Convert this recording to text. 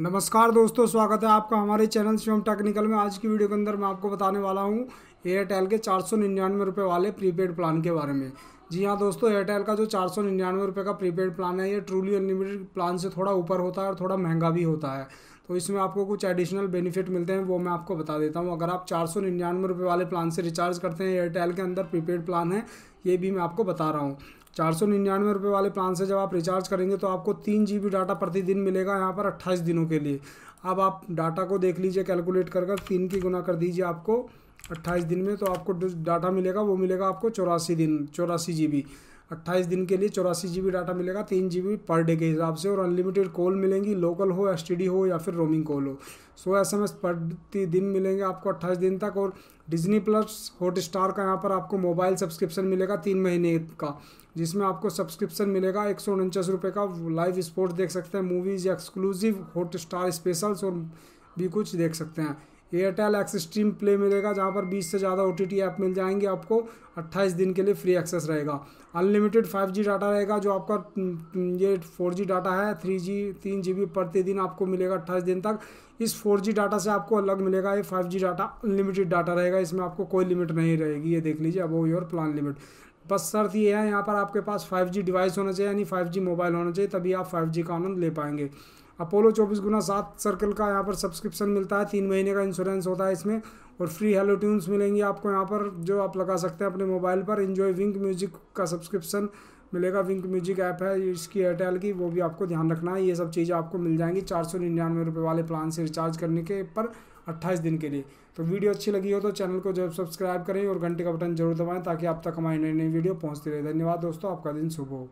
नमस्कार दोस्तों स्वागत है आपका हमारे चैनल शिवम टेक्निकल में आज की वीडियो के अंदर मैं आपको बताने वाला हूँ एयरटेल के चार सौ निन्यानवे रुपये वाले प्रीपेड प्लान के बारे में जी हाँ दोस्तों एयरटेल का जो चार सौ निन्यानवे रुपये का प्रीपेड प्लान है ये ट्रूली अनलिमिटेड प्लान से थोड़ा ऊपर होता है और थोड़ा महंगा भी होता है तो इसमें आपको कुछ एडिशनल बेनिफिट मिलते हैं वो मैं आपको बता देता हूँ अगर आप चार सौ निन्यानवे रुपये वाले प्लान से रिचार्ज करते हैं एयरटेल के अंदर प्रीपेड प्लान है ये भी मैं आपको बता रहा हूँ चार सौ निन्यानवे रुपये वाले प्लान से जब आप रिचार्ज करेंगे तो आपको तीन जी बी डाटा प्रतिदिन मिलेगा यहाँ पर अट्ठाईस दिनों के लिए अब आप डाटा को देख लीजिए कैलकुलेट कर कर तीन की गुना कर दीजिए आपको अट्ठाईस दिन में तो आपको डाटा मिलेगा वो मिलेगा आपको चौरासी दिन चौरासी जी बी अट्ठाईस दिन के लिए चौरासी जी डाटा मिलेगा तीन जी पर डे के हिसाब से और अनलिमिटेड कॉल मिलेंगी लोकल हो एस हो या फिर रोमिंग कॉल हो सो एस एम एस प्रतिदिन दिन मिलेंगे आपको अट्ठाईस दिन तक और डिजनी प्लस हॉट स्टार का यहाँ पर आपको मोबाइल सब्सक्रिप्शन मिलेगा तीन महीने का जिसमें आपको सब्सक्रिप्शन मिलेगा एक सौ उनचास रुपये का लाइव स्पोर्ट्स देख सकते हैं movies exclusive Hotstar specials और भी कुछ देख सकते हैं एयरटेल एक्स स्ट्रीम प्ले मिलेगा जहाँ पर 20 से ज़्यादा ओ टी ऐप मिल जाएंगे आपको 28 दिन के लिए फ्री एक्सेस रहेगा अनलिमिटेड 5G डाटा रहेगा जो आपका ये 4G डाटा है 3G तीन जी प्रतिदिन आपको मिलेगा अट्ठाईस दिन तक इस 4G डाटा से आपको अलग मिलेगा ये 5G डाटा अनलिमिटेड डाटा रहेगा इसमें आपको कोई लिमिट नहीं रहेगी ये देख लीजिए अबो योर प्लान लिमिट बस शर्त ये है यहाँ पर आपके पास 5G डिवाइस होना चाहिए यानी 5G मोबाइल होना चाहिए तभी आप 5G का आनंद ले पाएंगे अपोलो चौबीस गुना सात सर्कल का यहाँ पर सब्सक्रिप्शन मिलता है तीन महीने का इंश्योरेंस होता है इसमें और फ्री हेलो ट्यून्स मिलेंगी आपको यहाँ पर जो आप लगा सकते हैं अपने मोबाइल पर इन्जॉय विंक म्यूजिक का सब्सक्रिप्शन मिलेगा विंक म्यूजिक ऐप है इसकी एयरटेल की वो भी आपको ध्यान रखना है ये सब चीज़ें आपको मिल जाएंगी चार सौ निन्यानवे रुपये वाले प्लान से रिचार्ज करने के पर अट्ठाईस दिन के लिए तो वीडियो अच्छी लगी हो तो चैनल को जरूर सब्सक्राइब करें और घंटे का बटन जरूर दबाएं ताकि आप तक हमारी नई नई वीडियो पहुंचती रहे धन्यवाद दोस्तों आपका दिन शुभ हो